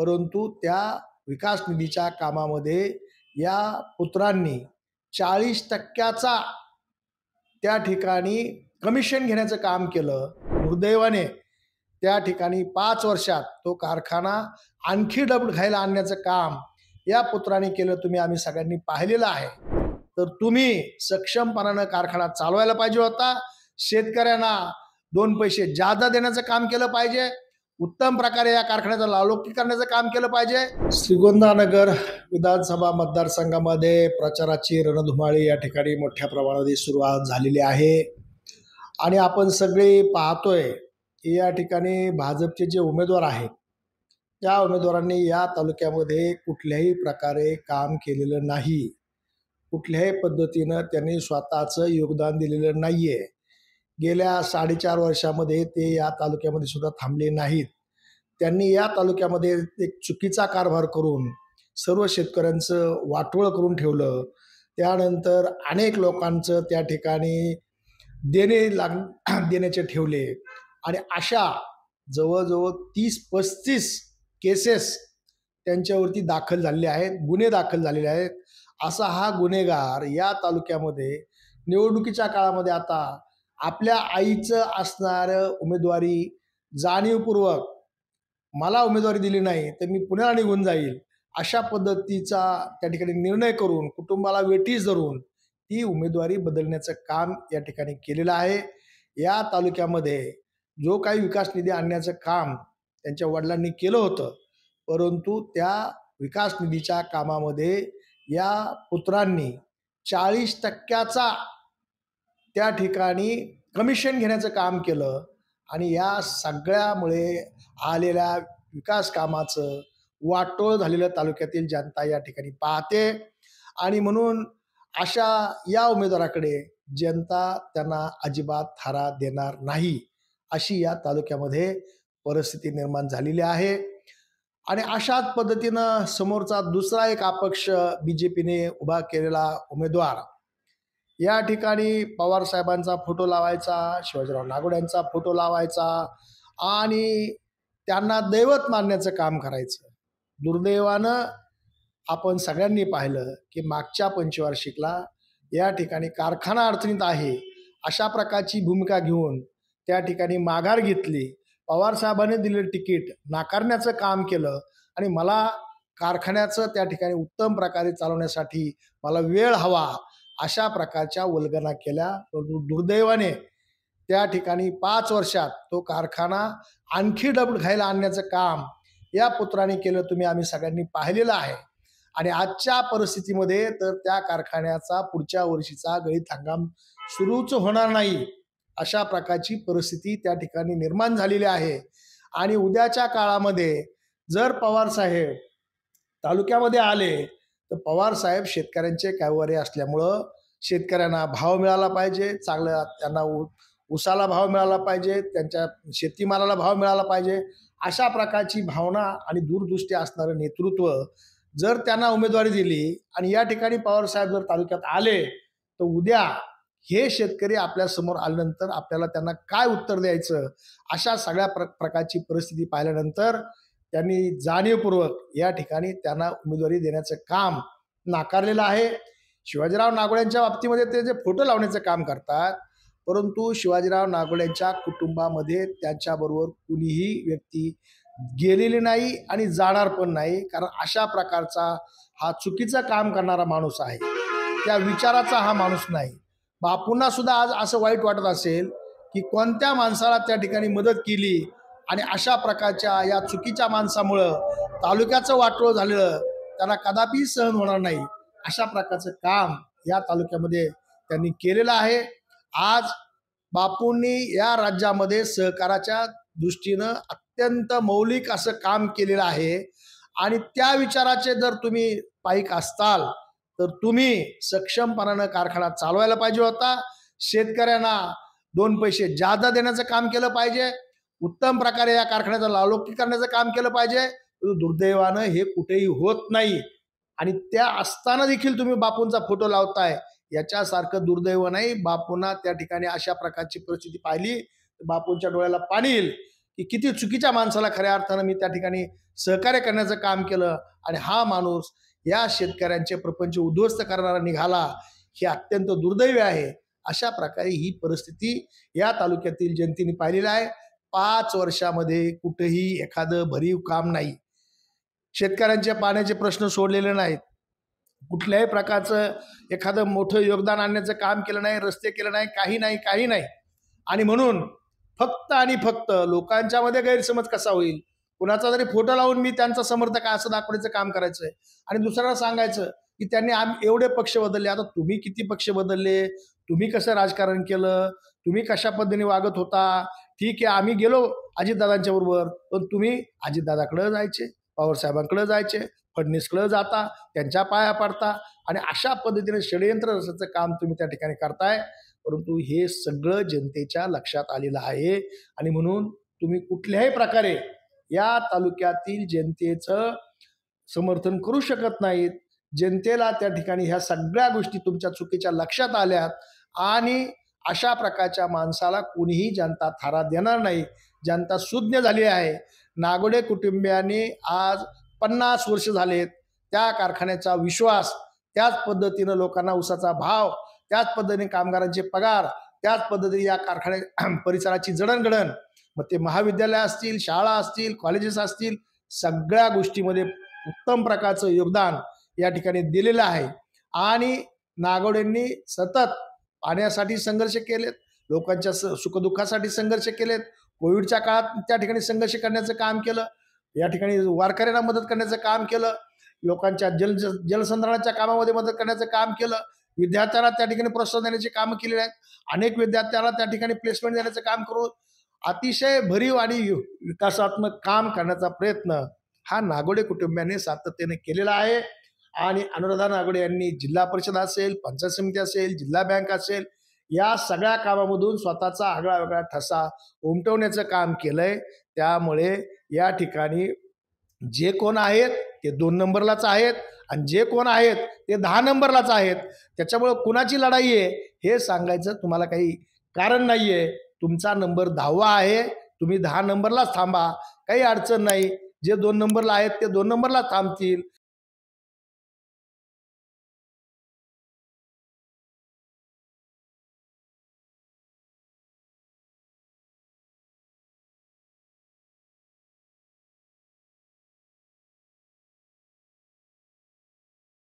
परंतु त्या विकास निधीच्या कामामध्ये या पुत्रांनी चाळीस टक्क्याचा त्या ठिकाणी कमिशन घेण्याचं काम केलं दुर्दैवाने त्या ठिकाणी पाच वर्षात तो कारखाना आणखी डब घ्यायला आणण्याचं काम या पुत्राने केलं तुम्ही आम्ही सगळ्यांनी पाहिलेलं आहे तर तुम्ही सक्षमपणानं कारखाना चालवायला पाहिजे होता शेतकऱ्यांना दोन पैसे जादा देण्याचं काम केलं पाहिजे उत्तम प्रकारे या कारखान्याचं करण्याचं काम केलं पाहिजे श्रीगोंदानगर विधानसभा मतदारसंघामध्ये प्रचाराची रणधुमाळी या ठिकाणी मोठ्या प्रमाणामध्ये सुरुवात झालेली आहे आणि आपण सगळे पाहतोय की या ठिकाणी भाजपचे जे उमेदवार आहेत त्या उमेदवारांनी या तालुक्यामध्ये कुठल्याही प्रकारे काम केलेलं नाही कुठल्याही पद्धतीनं त्यांनी स्वतःचं योगदान दिलेलं नाही आहे गेल्या साडेचार वर्षामध्ये ते या तालुक्यामध्ये सुद्धा थांबले नाहीत त्यांनी या तालुक्यामध्ये एक चुकीचा कारभार करून सर्व शेतकऱ्यांचं वाटोळ करून ठेवलं त्यानंतर अनेक लोकांचं त्या ठिकाणी देणे लाग देण्याचे ठेवले आणि अशा जवळजवळ तीस पस्तीस केसेस त्यांच्यावरती दाखल झालेले आहेत गुन्हे दाखल झालेले आहेत असा हा गुन्हेगार या तालुक्यामध्ये निवडणुकीच्या काळामध्ये आता आपल्या आईचं असणार उमेदवारी जाणीवपूर्वक मला उमेदवारी दिली नाही तर मी पुन्हा निघून जाईल अशा पद्धतीचा त्या ठिकाणी निर्णय करून कुटुंबाला वेठीस धरून ती उमेदवारी बदलण्याचं काम या ठिकाणी केलेलं आहे या तालुक्यामध्ये जो काही विकास निधी आणण्याचं काम त्यांच्या वडिलांनी केलं होतं परंतु त्या विकास निधीच्या कामामध्ये या पुत्रांनी चाळीस टक्क्याचा त्या ठिकाणी कमिशन घेण्याचं काम केलं आणि या सगळ्यामुळे आलेल्या विकास कामाचं वाटोळ झालेलं तालुक्यातील जनता या ठिकाणी पाहते आणि म्हणून अशा या उमेदवाराकडे जनता त्यांना अजिबात थारा देणार नाही अशी या तालुक्यामध्ये परिस्थिती निर्माण झालेली आहे आणि अशाच पद्धतीनं समोरचा दुसरा एक अपक्ष बी जे पीने उभा केलेला उमेदवार या ठिकाणी पवार साहेबांचा फोटो लावायचा शिवाजीराव नागोड्यांचा फोटो लावायचा आणि त्यांना दैवत मानण्याचं काम करायचं दुर्दैवानं आपण सगळ्यांनी पाहिलं की मागच्या पंचवार्षिकला या ठिकाणी कारखाना अडचणीत आहे अशा प्रकारची भूमिका घेऊन त्या ठिकाणी माघार घेतली पवारसाहेबांनी दिलेलं तिकीट नाकारण्याचं काम केलं आणि मला कारखान्याचं त्या ठिकाणी उत्तम प्रकारे चालवण्यासाठी मला वेळ हवा अशा प्रकारच्या वल्गना केल्या दुर्दैवाने त्या ठिकाणी पाच वर्षात तो कारखाना आणखी डब घ्यायला आणण्याचं काम या पुत्राने केलं तुम्ही आम्ही सगळ्यांनी पाहिलेलं आहे आणि आजच्या परिस्थितीमध्ये तर त्या कारखान्याचा पुढच्या वर्षीचा गळीत हंगाम सुरूच होणार नाही अशा प्रकारची परिस्थिती त्या ठिकाणी निर्माण झालेली आहे आणि उद्याच्या काळामध्ये जर पवार साहेब तालुक्यामध्ये आले तर पवार साहेब शेतकऱ्यांचे कायवारे असल्यामुळं शेतकऱ्यांना भाव मिळाला पाहिजे चांगलं त्यांना उसाला भाव मिळाला पाहिजे त्यांच्या शेतीमालाला भाव मिळाला पाहिजे अशा प्रकारची भावना आणि दूरदृष्टी असणारं नेतृत्व जर त्यांना उमेदवारी दिली आणि या ठिकाणी पवारसाहेब जर तालुक्यात आले तर उद्या हे शेतकरी आपल्या समोर आल्यानंतर आपल्याला त्यांना काय उत्तर द्यायचं अशा सगळ्या प्र प्रकारची परिस्थिती पाहिल्यानंतर त्यांनी जाणीवपूर्वक या ठिकाणी त्यांना उमेदवारी देण्याचं काम नाकारलेलं आहे शिवाजीराव नागोळ्यांच्या बाबतीमध्ये ते जे फोटो लावण्याचं काम करतात परंतु शिवाजीराव यांच्या कुटुंबामध्ये त्यांच्याबरोबर कुणीही व्यक्ती गेलेली नाही आणि जाणार पण नाही कारण अशा प्रकारचा हा चुकीचं काम करणारा माणूस आहे त्या विचाराचा हा माणूस नाही बापूंना सुद्धा आज असं वाईट वाटत असेल की कोणत्या माणसाला त्या ठिकाणी मदत केली आणि अशा प्रकारच्या या चुकीच्या माणसामुळं तालुक्याचं वाटोळ झालेलं त्याला कदापि सहन होणार नाही अशा प्रकारचं काम या तालुक्यामध्ये त्यांनी केलेलं आहे आज बापूंनी या राज्यामध्ये सहकाराच्या दृष्टीनं अत्यंत मौलिक असं काम केलेलं आहे आणि त्या विचाराचे जर तुम्ही पाईक असताल तर तुम्ही सक्षमपणानं कारखाना चालवायला पाहिजे होता शेतकऱ्यांना दोन पैसे जादा देण्याचं काम केलं पाहिजे उत्तम प्रकारे या कारखान्याचं लावलोकी करण्याचं काम केलं पाहिजे दुर्दैवानं हे कुठेही होत नाही आणि त्या असताना देखील तुम्ही बापूंचा फोटो लावताय याच्यासारखं दुर्दैव नाही बापूंना त्या ठिकाणी अशा प्रकारची परिस्थिती पाहिली बापूंच्या डोळ्याला पाणी येईल की किती चुकीच्या माणसाला खऱ्या अर्थानं मी त्या ठिकाणी सहकार्य करण्याचं काम केलं आणि हा माणूस या शेतकऱ्यांचे प्रपंच उद्ध्वस्त करणारा निघाला हे अत्यंत दुर्दैवी आहे अशा प्रकारे ही परिस्थिती या तालुक्यातील जनतेने पाहिलेली आहे पाच वर्षामध्ये कुठेही एखादं भरीव काम नाही शेतकऱ्यांच्या पाण्याचे प्रश्न सोडलेले नाहीत कुठल्याही प्रकारचं एखादं मोठं योगदान आणण्याचं काम केलं नाही रस्ते केलं नाही काही नाही काही नाही आणि म्हणून फक्त आणि फक्त लोकांच्या मध्ये गैरसमज कसा होईल कुणाचा तरी फोटो लावून मी त्यांचा समर्थक असं दाखवण्याचं काम करायचं आणि दुसऱ्याला सांगायचं की त्यांनी आम एवढे पक्ष बदलले आता तुम्ही किती पक्ष बदलले तुम्ही कसं राजकारण केलं तुम्ही कशा पद्धतीने वागत होता ठीक आहे आम्ही गेलो अजितदादांच्या बरोबर पण तुम्ही अजितदादाकडं जायचे पवारसाहेबांकडे जायचे फडणीसकडं जाता त्यांच्या पाया पाडता आणि अशा पद्धतीने षडयंत्र रसाचं काम तुम्ही त्या ठिकाणी करताय परंतु हे सगळं जनतेच्या लक्षात आलेलं आहे आणि म्हणून तुम्ही कुठल्याही प्रकारे या तालुक्यातील जनतेचं समर्थन करू शकत नाहीत जनतेला त्या ठिकाणी ह्या सगळ्या गोष्टी तुमच्या चुकीच्या लक्षात आल्यात आणि अशा प्रकारच्या माणसाला कोणीही जनता थारा देणार नाही जनता सुज्ञ झाली आहे नागोडे कुटुंबियांनी आज पन्नास वर्ष झालेत त्या कारखान्याचा विश्वास त्याच पद्धतीनं लोकांना उसाचा भाव त्याच पद्धतीने कामगारांचे पगार त्याच पद्धतीने या कारखान्या परिसराची जडणघडण मग ते महाविद्यालय असतील शाळा असतील कॉलेजेस असतील सगळ्या गोष्टीमध्ये उत्तम प्रकारचं योगदान या ठिकाणी दिलेलं आहे आणि नागोडेंनी सतत पाण्यासाठी संघर्ष केलेत लोकांच्या सुखदुःखासाठी संघर्ष केलेत कोविडच्या काळात त्या ठिकाणी संघर्ष करण्याचं काम केलं या ठिकाणी वारकऱ्यांना मदत करण्याचं काम केलं लोकांच्या जल जलसंधारणाच्या कामामध्ये मदत करण्याचं काम केलं विद्यार्थ्यांना त्या ठिकाणी प्रोत्साहन देण्याचे काम केलेले आहेत अनेक विद्यार्थ्यांना त्या ठिकाणी प्लेसमेंट देण्याचं काम करून अतिशय भरीव आणि विकासात्मक काम करण्याचा प्रयत्न हा नागोडे कुटुंबियांनी सातत्याने केलेला आहे आणि अनुराधा नागडे यांनी जिल्हा परिषद असेल पंचायत समिती असेल जिल्हा बँक असेल या सगळ्या कामामधून स्वतःचा आगळा वेगळा ठसा उमटवण्याचं काम केलंय त्यामुळे या ठिकाणी जे कोण आहेत ते दोन नंबरलाच आहेत आणि जे कोण आहेत ते दहा नंबरलाच आहेत त्याच्यामुळे कुणाची लढाई आहे हे सांगायचं तुम्हाला काही कारण नाहीये तुमचा नंबर दहावा आहे तुम्ही दहा नंबरलाच थांबा काही अडचण नाही जे दोन नंबरला आहेत ते दोन नंबरला थांबतील